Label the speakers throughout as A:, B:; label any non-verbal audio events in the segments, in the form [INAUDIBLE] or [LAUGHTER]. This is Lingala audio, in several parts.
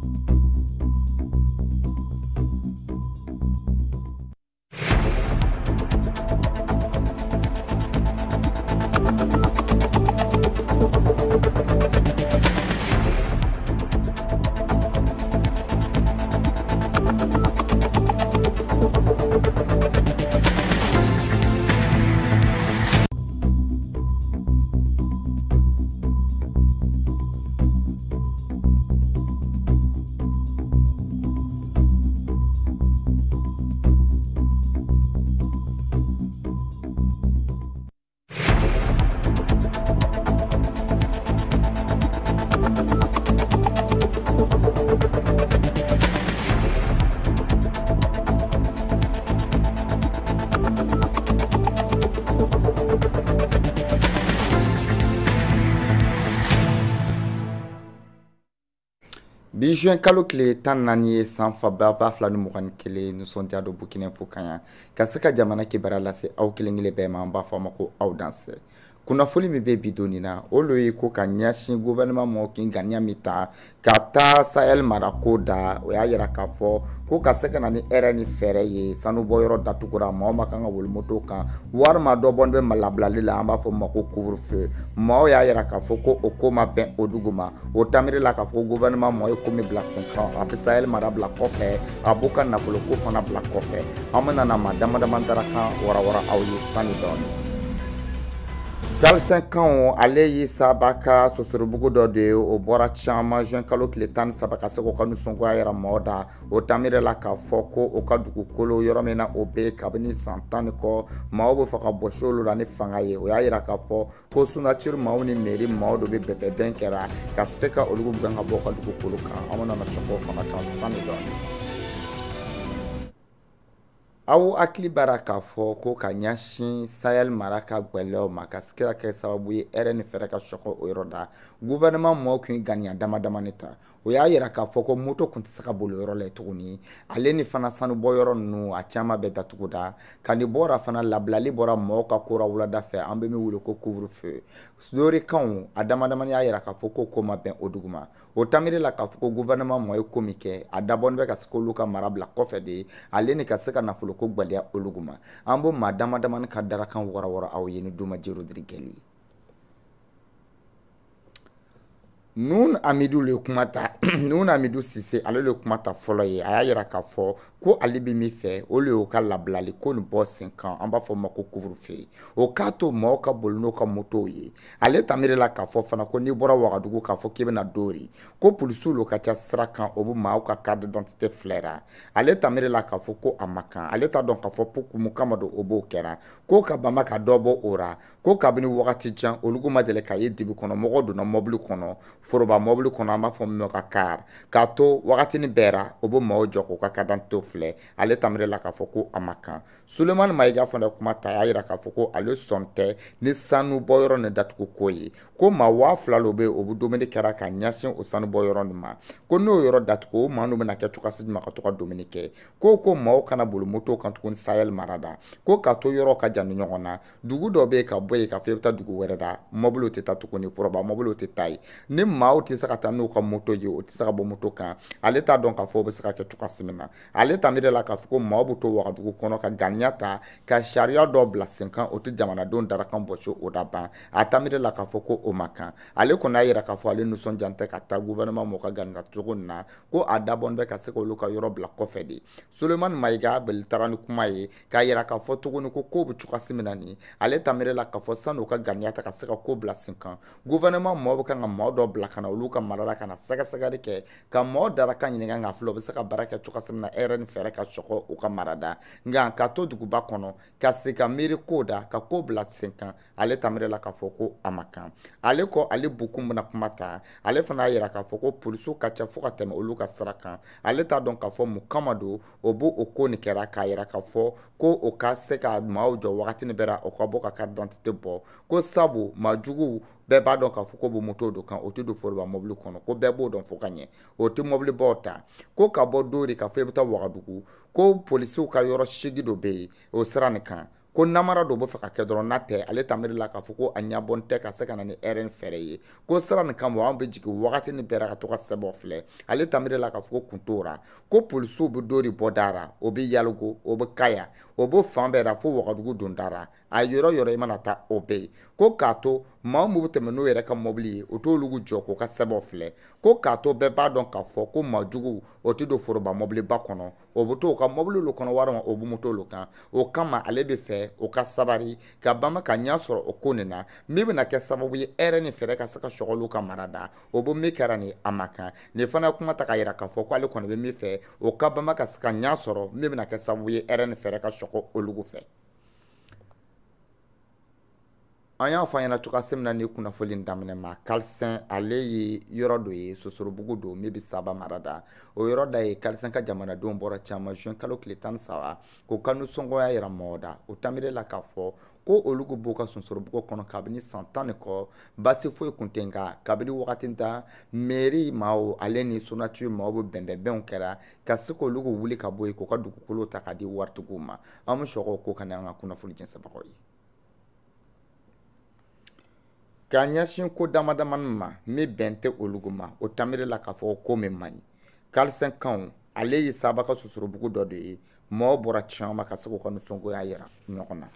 A: Thank you. bi juin kalo tile tan naani ye san faba ba fila ni mugani kelen nisɔndiya dɔ bukina fo kan ya ka se ka jamana kibaruya lase aw kelen kelen bɛɛ ma an b'a fɔ a ma ko aw danse kunnafoni min bɛ bidoni na o lo ye ko ka ɲɛsin gouvernement mɔ kin ganiya min ta ka taa sahɛl marako da o y'a yira k'a fɔ ko ka se ka na ni hɛrɛ ni fɛɛrɛ ye sanubɔyɔrɔ datugura mɔgɔ ma kan ka woli moto kan wari ma dɔ bɔ bɛ labilali la an b'a fɔ ma ko couvre-feu mɔgɔw y'a yira k'a fɔ ko o ko ma bɛn o dugu ma o tamiri la k'a fɔ ko gouvernement mɔgɔ ye ko min bila sen kan a bɛ sahɛl mara bila kɔfɛ a b'u ka nafoloko fana bila kɔfɛ an bɛ nana ma dama dama dara kan warawara aw ye sani dɔɔnin 25 ale ye saba ka sosorobugu dɔ de ye o bɔra caaman juɛn kalo tile tan ni saba ka se k'o ka nusɔngoya yɛrɛ mɔɔ da o tamire la k'a fɔ ko o ka dugukolo yɔrɔ min na o be kabini san tan ni kɔ maw be fɔ ka bɔsi olu la ni fanga ye o y'a yira k'a fɔ ko sunatiri maw ni meri maw do be bɛtɛbɛn kɛra ka se ka olugu bugan ka bɔ ka dugukolo kan an benana sɔgɔ fanga kan sani dɔɔni Awo hakili b'a k'a fɔ ko ka ɲɛsin sahɛli mara ka gwɛlɛyaw ma ka se ka kɛ sababu ye hɛrɛ ni fɛɛrɛ ka sɔkɔ o yɔrɔ da gouvernement mɔɔw tun ye ganiya dama damani ta o y'a yira k'a fɔ ko moto tun tɛ se ka boli yɔrɔ la tuguni ale ni fana sanubɔ yɔrɔ ninnu a caman bɛ datugu da bɔra fana labilali bɔra mɔgɔw ka kora wulada fɛ an bɛ min wele ko couvre-feu dorikanw a dama damani y'a yira k'a fɔ ko ko ma bɛn o dugu o tamiri la k'a fɔ ko gouvernement mɔɔ ye ko min kɛ a dabɔlen bɛ ka se k'olu ka mara bila kɔfɛ de ale ni ka se ka nafolo ko gwaliya olugu ma an b'o maa dama damani ka darakan warawara aw ye ni duma jerodiri kɛli nun amidu le kuma ta [CLEARS THROAT] nun amidu sise ale le kuma ta fɔlɔ ye a y'a yira k'a fɔ ko ale bɛ min fɛ o le y'o ka labilali ko nin bɔ sen kan an b'a fɔ o ma ko kurufe o k'a to maaw ka boli n'o ka motow ye ale tamire la k'a fɔ fana ko n'i bɔra wagadugu k'a fɔ k'i bɛna dori ko polisiw lo ka ca sira kan o bɛ maaw ka carte d'identité filɛ la ale tamire la k'a fɔ ko a ma kan ale t'a dɔn k'a fɔ pukumu kama don o b'o kɛra ko ka bama ka dɔ bɔ o ra ko kabini wagati jan olu ma deli ka ye dibi kɔnɔ mɔgɔ donna mɔbili kɔnɔ foroba mɔbili kɔnɔ an b'a fɔ min ka kar k'a to wagatini bɛɛra o be maw jɔ k'u ka kadante filɛ ale tamire la k'a fɔ ko a ma kan solemani mayiga fana kuma ta y'a yira k'a fɔ ko ale sɔn tɛ ni sanu bɔyɔrɔ ni datugu ko ye ko ma waa fila lo be o be domuni kɛra ka ɲasin o sanu bɔyɔrɔ ni ma ko n'o yɔrɔ datugu o ma nu bena kɛ cogasi ma ka to ka domuni kɛ ko ko maw kana bolo motow kan tuguni sayɛl marada ko ka to yɔrɔ ka jan ni ɲɔgɔn na dugu dɔ be ye ka bɔ ye k'a fɔ i be ta dugu wɛrɛ da mɔbiliw tɛ ta tuguni foroba mɔbiliw tɛ ta ye ni maaw tɛ se ka taa n'u ka moto ye o tɛ se ka bɔ moto kan ale t'a dɔn k'a fɔ o bɛ se ka kɛ cogoya min na ale tani de la k'a fɔ ko maaw bɛ to wagadugu kɔnɔ ka ganiya ta ka sariya dɔ bila sen kan o tɛ jamanadenw darakan bɔsi o da ban a tani de la k'a fɔ ko o ma kan ale kɔni y'a yira k'a fɔ ale nisɔndiya tɛ ka taa gouvernement mɔgɔ ka ganiya cogo nin na ko a dabɔn bɛ ka se k'olu ka yɔrɔ bila kɔfɛ de Solomani Maïga bɛli taara ni kuma ye k'a yira k'a fɔ tuguni ko ko bɛ cogoya min na nin ale tani de la k'a fɔ san'u ka ganiya ta ka se ka ko bila sen kan gouvernement maaw bɛ kan ka maaw dɔ bila bila ka na olu ka mara la ka na sɛgɛsɛgɛli kɛ ka mɔɔ dara ka ɲininka k'a filɛ u bɛ se ka baara kɛ cogoya min na hɛrɛ ni fɛɛrɛ ka sɔgɔ u ka marada nka ka to duguba kɔnɔ ka se ka miiri ko da ka ko bila sen kan ale tamire la k'a fɔ ko a ma kan ale kɔ ale bukun bɛna kuma ta ale fana y'a yira k'a fɔ ko polisiw ka ca fo ka tɛmɛ olu ka sira kan ale t'a dɔn k'a fɔ mun kama don o b'o o ko nin kɛra k'a yira k'a fɔ ko o ka se ka maaw jɔ wagati nin bɛɛ la o ka bɔ ka ka dantite bɔ ko sabu maajuguw bɛɛ b'a dɔn k'a fɔ ko bɛ moto dɔ kan o tɛ don foroba mobili kɔnɔ ko bɛɛ b'o dɔn fo ka ɲɛ o tɛ mobili baw ta ko ka bɔ do de ka fɔ i bɛ taa wagadugu ko polisiw ka yɔrɔ seegin dɔ bɛ yen o sira nin kan ko namara dɔ bɛ fɛ ka kɛ dɔrɔn n'a tɛ ale ta miiri la k'a fɔ ko a ɲɛbɔn tɛ ka se ka na ni hɛrɛ ni fɛɛrɛ ye ko sira nin kama anw bɛ jigin wagati ni bɛɛ ka to ka sɛbɛn filɛ ale ta miiri la k'a fɔ ko kun t'o ra ko polisiw bɛ dɔ de bɔ da ra o bɛ yaligo o bɛ kaya o b'o fan bɛɛ ra fo wagadugu don da ra a yɔrɔ yɔrɔ i mana taa o bɛ yen ko k'a to maa min bɛ tɛmɛ n'o yɛrɛ ka mobili ye o t'olu jɔ k'o ka sɛbɛn filɛ ko k'a to bɛɛ b'a dɔn k'a fɔ ko maa jugu o tɛ don foroba mobiliba kɔnɔ o bɛ to ka mobili lo kɔnɔ walima o bɛ moto lo kan o kama ale bɛ fɛ fɛ o ka sabari ka banba ka ɲa sɔrɔ o ko nin na min bena kɛ sababu ye hɛrɛ ni fɛɛrɛ ka se ka sɔgɔliw ka mara da o be min kɛra ni a ma kan nin fana kuma ta k'a yira k'a fɔ k'ale kɔni be min fɛ o ka banba ka se ka ɲa sɔrɔ min bena kɛ sababu ye hɛrɛ ni fɛɛrɛ ka sɔgɔ olugu fɛ an y'a fɔ an ɲɛna cogoya min na ni kunnafoni in daminɛ ma kalisɛn ale ye yɔrɔ dɔ ye sosorobugu don min bɛ saba mara da o yɔrɔ da ye kalisɛn ka jamanadenw bɔra caman zuwɛn kalo tile tan ni saba k'o kanu sɔngɔya yira mɔgɔ da o tanbire la k'a fɔ ko olu ko b'u ka sonsorobugu kɔnɔ kabini san tan ni kɔ basi foyi tun tɛ nka kabini wagati ta meri maaw ale ni sonatu maaw bɛ bɛnbɛnbɛnw kɛra ka se k'olu ko wuli ka bɔ yen k'u ka dugukolo ta k'a di waritigiw ma an bɛ sɔgɔ ko ka na an ka kunnafoni jɛnsɛbagaw ye k'a ɲɛsin ko dama damani ma min bɛn tɛ olugu ma o tamiri la k'a fɔ ko min man ɲi kalisan kanw ale ye saba ka susorobugu dɔ de ye mɔɔ bɔra caaman ka se k'u ka nisɔngoya yira ɲɔgɔn na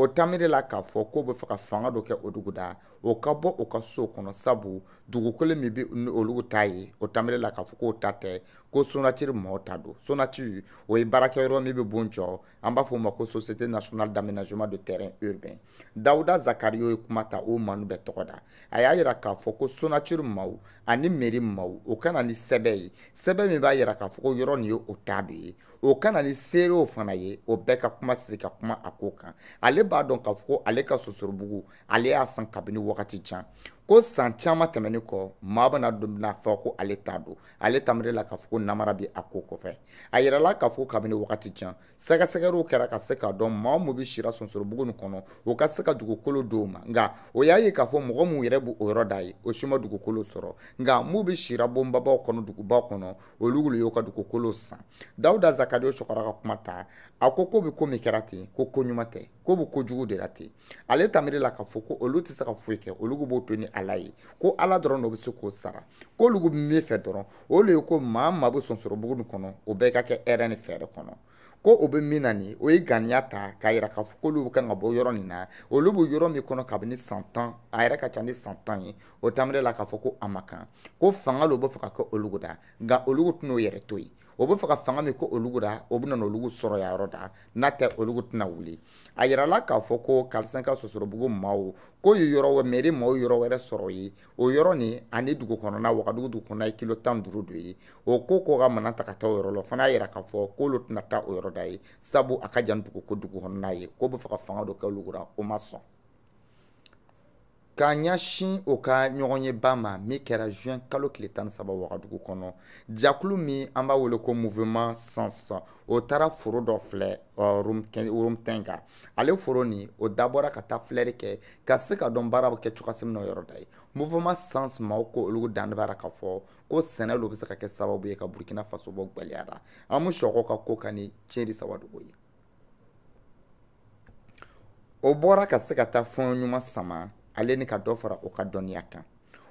A: o tamiri la k'a fɔ k'o bɛ fɛ ka fanga dɔ kɛ o duguda o ka bɔ o ka so kɔnɔ sabu dugukolo min bɛ ni olu ta ye o tamiri la k'a fɔ k'o ta tɛ ko sonatiri maaw ta don sonatiri o ye baarakɛyɔrɔ min bɛ bon jɔ an b'a fɔ o ma ko société nationale d'aménagement de terrain urbain dawuda zakari ye kuma ta o manu bɛɛ tɔgɔ da a y'a yira k'a fɔ ko sonatiri maaw ani mairie maaw o ka na ni sɛbɛn ye sɛbɛn min b'a yira k'a fɔ ko yɔrɔ nin ye o ta de ye o ka na ni seerew fana ye o bɛɛ ka kuma sigi ka kuma a ko kan ale b'a dɔn k'a fɔ ko ale ka sosorobugu ale y'a san kabini wagati jan ko san caman tɛmɛnin kɔ maa bɛna don bɛna fɔ ko ale t'a don ale tamire la k'a fɔ ko namara bɛ a ko kɔfɛ a yɛrɛla k'a fɔ kabini wagati jan sɛgɛsɛgɛliw kɛra ka se k'a dɔn maa mun bɛ sira sonsorobugu nin kɔnɔ o ka se ka dugukolo di o ma nka o y'a ye k'a fɔ mɔgɔ mun yɛrɛ b'o yɔrɔ d'a ye o si ma dugukolo sɔrɔ nka mun bɛ sira bonbabaw kɔnɔ dugubaw kɔnɔ olu wuli y'o ka dugukolo san dawuda zakariyo sɔgɔra ka kuma ta a ko ko bɛ ko min kɛra ten ko ko ɲuman tɛ ko bɛ kojugu de la ten ale tamire la k'a fɔ ko olu tɛ se ka foyi kɛ olu b'o to ni ala ye ko ala dɔrɔn de bɛ se k'o sara k'olugu min fɛ dɔrɔn o de ye ko maa maa bɛ sɔnsɔrɔbugu nin kɔnɔ o bɛɛ ka kɛ hɛrɛ ni fɛɛrɛ kɔnɔ ko o bɛ min na nin o ye ganiya ta k'a yira k'a fɔ k'olu kan ka bɔ yɔrɔ nin na olu bɛ yɔrɔ min kɔnɔ kabini san tan a yɛrɛ ka ca ni san tan ye o daminɛ la k'a fɔ ko a ma kan ko fanga lo bɛ fɛ ka kɛ olugu da nka olugu tɛn'o yɛrɛ to yen o bɛ fɛ ka fanga min ko olugu la o bɛ na olugu sɔrɔ yan yɔrɔ da n'a tɛ olugu tɛna wuli a yirala k'a fɔ ko karisa ka sosorobugu maaw k'o ye yɔrɔ wɛrɛ mɛri maaw yɔrɔ wɛrɛ sɔrɔ ye o yɔrɔ nin ani dugu kɔnɔna wagadugu dugu kɔnɔna ye kilo tan duuru de ye o ko ko ka mana ta ka taa o yɔrɔ la fana y'a yira k'a fɔ k'olu tɛna taa o yɔrɔ da ye sabu a ka jan dugu ko dugu kɔnɔna ye k'o bɛ fɛ ka fanga dɔ kɛ olugu la o ma sɔn k'a ɲɛsin o ka ɲɔgɔn ye ba ma min kɛra juin kalo tile tan ni saba wagadugu kɔnɔ jakulu min an b'a wele ko mouvement sansan o taara foro dɔ filɛ rumtɛn kan ale foro nin o dabɔra ka taa filɛri kɛ ka se ka dɔn baara bɛ kɛ cogoya min na o yɔrɔ da ye mouvement sans maaw ko olu dan b'a la k'a fɔ ko sɛnɛ lo bɛ se ka kɛ sababu ye ka burukina faso bɔ gbaliya la an bɛ sɔgɔ ka ko kan ni tiɲɛli sabadugu ye o bɔra ka se ka taa fɛn ɲuman sama ale ni ka dɔ fara o ka dɔnniya kan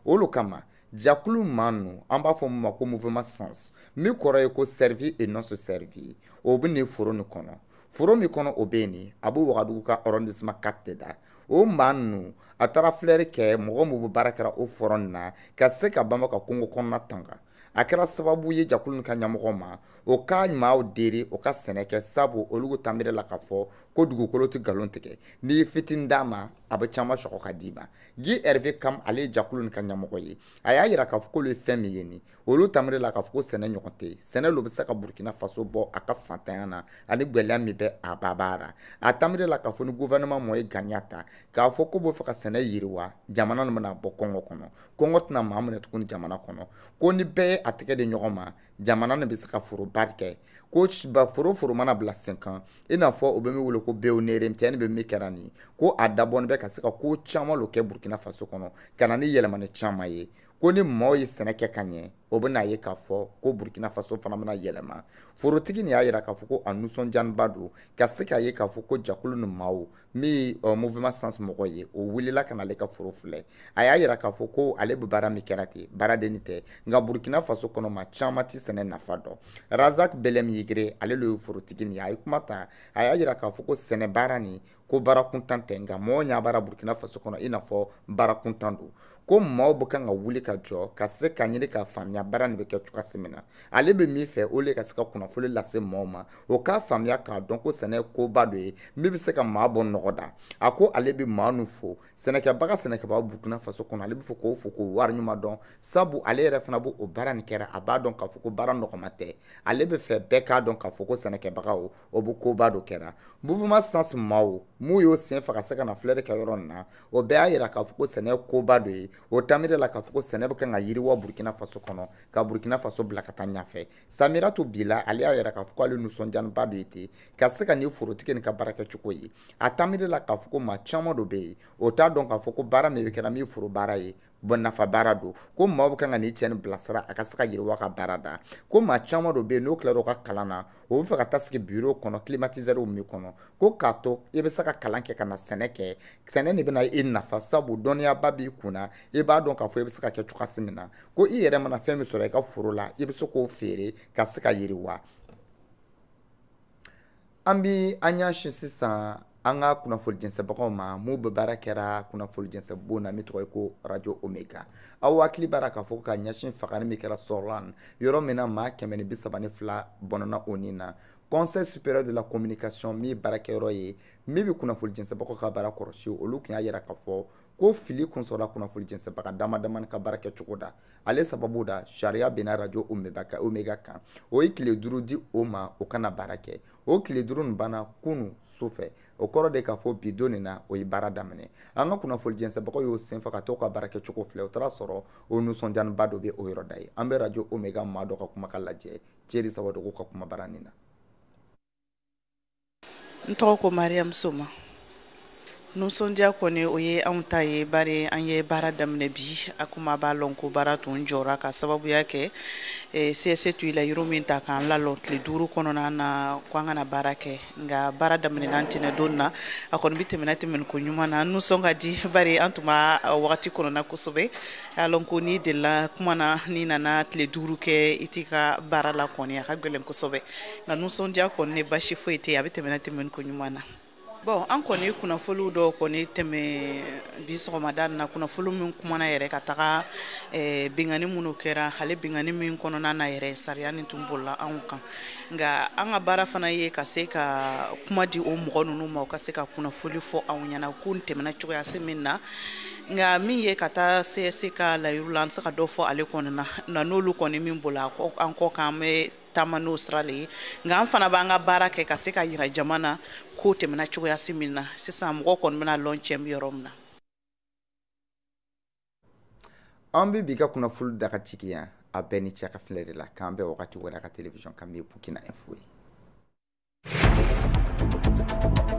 A: o lo kama jakulu maa nu an b'a fɔ mun ma ko mouvement sens min kɔrɔ ye ko servir et non se servir o bɛ nin foro nin kɔnɔ foro min kɔnɔ o bɛ nin a bɛ wagadugu ka arrondissement quatre de da o maa nu a taara filɛri kɛ mɔgɔ min bɛ baara kɛra o foro nin na ka se ka banba ka kungo kɔnɔna tanga akɛra sababu ye jakulu nin ka ɲɛmɔgɔ ma o ka maaw dere o ka sɛnɛ kɛ sabu olu tanbere la k'a fɔ ko dugukolo tɛ galon tigɛ n'i ye fitini d'a ma a bɛ caman sɔgɔ ka d'i ma gi ɛrɛve kam ale ye jakulu nin ka ɲɛmɔgɔ ye a y'a yira k'a fɔ k'olu ye fɛn min ye nin olu tanbere la k'a fɔ ko sɛnɛ ɲɔgɔn tɛ yen sɛnɛ lo bɛ se ka burukina faso bɔ a ka fantanya na ani gwɛlɛya min bɛ a babara a tanbere la k'a fɔ ni gouvernement mɔ ye ganiya ta k'a fɔ ko b'o fɛ ka sɛnɛ yiriwa jamana nin bɛna bɔ kɔngɔ kɔnɔ kɔngɔ tɛna maa minɛ tuguni jamana kɔnɔ ko ni bɛɛ ye a tɛgɛ di ɲɔgɔn ma jamana ne bɛ se ka foroba kɛ ko foro mana bila sen kan i n'a fɔ o bɛ min wele ko bew nerentɛni bɛ min kɛra nin ko a dabɔni bɛ ka se ka ko caman lo kɛ burkina faso kɔnɔ ka na ni yɛlɛmani caman ye ko ni maaw ye sɛnɛ kɛ ka ɲɛ o bɛna ye k'a fɔ ko burukina faso fana bɛna yɛlɛma forotigi nin y'a yira k'a fɔ ko a nisɔndiyanba don ka se k'a ye k'a fɔ ko jakulu ni maaw min ye movement sans mɔgɔ ye o wulila ka n'ale ka foro filɛ a y'a yira k'a fɔ ko ale bɛ baara min kɛra ten baaradenni tɛ nka burukina faso kɔnɔ maa caman tɛ sɛnɛ nafa dɔn razak belem yigire ale de ye forotigi nin ye a ye kuma ta a y'a yira k'a fɔ ko sɛnɛ baara nin ko baara kuntan tɛ nka mɔgɔ y'a baara burukina faso kɔnɔ i n'a fɔ baara kuntan don ko maaw bɛ kan ka wuli ka jɔ ka se ka ɲini ka faamuya baara nin bɛ kɛ cogoya min na ale bɛ min fɛ o le ka se ka kunnafoni lase maaw ma o k'a faamuya k'a dɔn ko sɛnɛ koba dɔ ye min bɛ se ka maa bɔ nɔgɔda a ko ale bɛ maa nu fo sɛnɛkɛbaga sɛnɛkɛbaga burukina faso kɔnɔ ale bɛ fɔ k'o fo k'o wari ɲuman dɔn sabu ale yɛrɛ fana b'o baara nin kɛra a b'a dɔn k'a fɔ ko baara nɔgɔma tɛ ale bɛ fɛ bɛɛ k'a dɔn k'a fɔ ko sɛnɛkɛbagaw o bɛ koba dɔ kɛra mouvement sans maaw m'u y'o sen faga se ka na filɛli kɛ yɔrɔ nin na o bɛɛ y'a yira k'a fɔ ko sɛnɛ koba dɔ ye o tamire la k'a fɔ ko sɛnɛ bɛ kan ka yiriwa burukina faso kɔnɔ ka burukina faso bila ka taa ɲɛfɛ samiratu bila ale y'a yira k'a fɔ k'ale nisɔndiyaniba de ye ten ka se ka nin forotigi nin ka baarakɛcogo ye a tamire la k'a fɔ ko maa caman dɔ bɛ yen o t'a dɔn k'a fɔ ko baara min bɛ kɛra min foro baara ye bɔn nafa baara don ko maaw kan ka nin cɛ nin bilasira a ka se ka yiriwa ka baara da ko maa caman dɔ bɛ yen n'o tilar'o ka kalan na o bɛ fɛ ka taa sigi biro kɔnɔ climatiseur min kɔnɔ ko k'a to i bɛ se ka kalan kɛ ka na sɛnɛ kɛ sɛnɛ de bɛ na e nafa sabu dɔnniyaba b'i kunna i b'a dɔn k'a fɔ i bɛ se ka kɛ cogoya min na ko i yɛrɛ mana fɛn min sɔrɔ i ka foro la i bɛ se k'o feere ka se ka yiriwa an bi an y'a si sisan an ka kunnafoli jɛnsɛbagaw ma mun bɛ baara kɛra kunnafoli jɛnsɛ bon na min tɔgɔ ye ko radio omega aw hakili b'a la k'a fɔ ka ɲɛsin fagani min kɛra sɔrɔlan yɔrɔ min na maa kɛmɛ ni bi saba ni fila bɔnɔna o nin na conseil supérieur de la communication min ye baarakɛyɔrɔ ye min bɛ kunnafoli jɛnsɛbagaw ka baara kɔlɔsi olu tun y'a yira k'a fɔ ko fili kun sɔrɔla kunnafoni jɛnsɛbaga dama damani ka baara kɛcogo da ale sababu da sariya bɛnna radio omega kan omega kan o ye tile duuru di o ma o kana baara kɛ o tile duuru nin banna kunu sufɛ o kɔrɔ de k'a fɔ bi don nin na o ye baara daminɛ an ka kunnafoni jɛnsɛbagaw y'o senfa ka t'o ka baara kɛcogo filɛ o taara sɔrɔ o nisɔndiyaniba dɔ bɛ o yɔrɔ da ye an bɛ radio omega maa dɔ ka kuma ka lajɛ cɛri sabadogo ka kuma baara nin na
B: n tɔgɔ ko mariyamu soma nusɔndiya kɔni o ye anw ta ye bari an ye baara daminɛ bi a kuma b'a lɔn ko baara tun jɔra ka sababuya kɛ eh, cse tun la yɔrɔ min ta k'an lalɔn tile duuru kɔnɔna na ko an kana baara kɛ nka baara daminɛna tɛnɛ don na a kɔni bi tɛmɛna tɛmɛni ko ɲuman na nu ka di bari an tun b'a wagati kɔnɔna kosɛbɛ a lɔn ko ni delila kuma na ni nana tile duuru kɛ i t'i ka baara la kɔni a ka gwɛlɛn kosɛbɛ nka nusɔndiya kɔni ne basi foyi tɛ a bɛ tɛmɛna tɛmɛni ko ɲuman na bon an kɔni kunnafoliw dɔ kɔni tɛmɛ bi sɔgɔmada na kunnafoli min kumana yɛrɛ ka taga eh, bengani minnu kɛra ale bengani min kɔnɔna na yɛrɛ sariya ni tun bolila anw kan nka an ka baara fana ye ka se ka kuma di o mɔgɔ ninnu ma u ka se ka kunnafoli fɔ anw ɲɛna ko n tɛmɛna cogoyasi min na nka min ye ka taa cse ka layiru la an se ka dɔ fɔ ale kɔnɔna na n'olu kɔni min bola an kɔ kan an bɛ taama n'o sira le ye nka an fana b'an ka baara kɛ ka se ka yira jama na ko tɛmɛna cogoya si min na sisan mɔgɔ kɔni bena lɔn cɛ yɔrɔ min na
A: an be bi ka kunnafoli daga jigiya a bɛɛ ni filɛ de la k'an bɛɛ wagati wɛrɛ ka televisiɔn kan be bukina info ye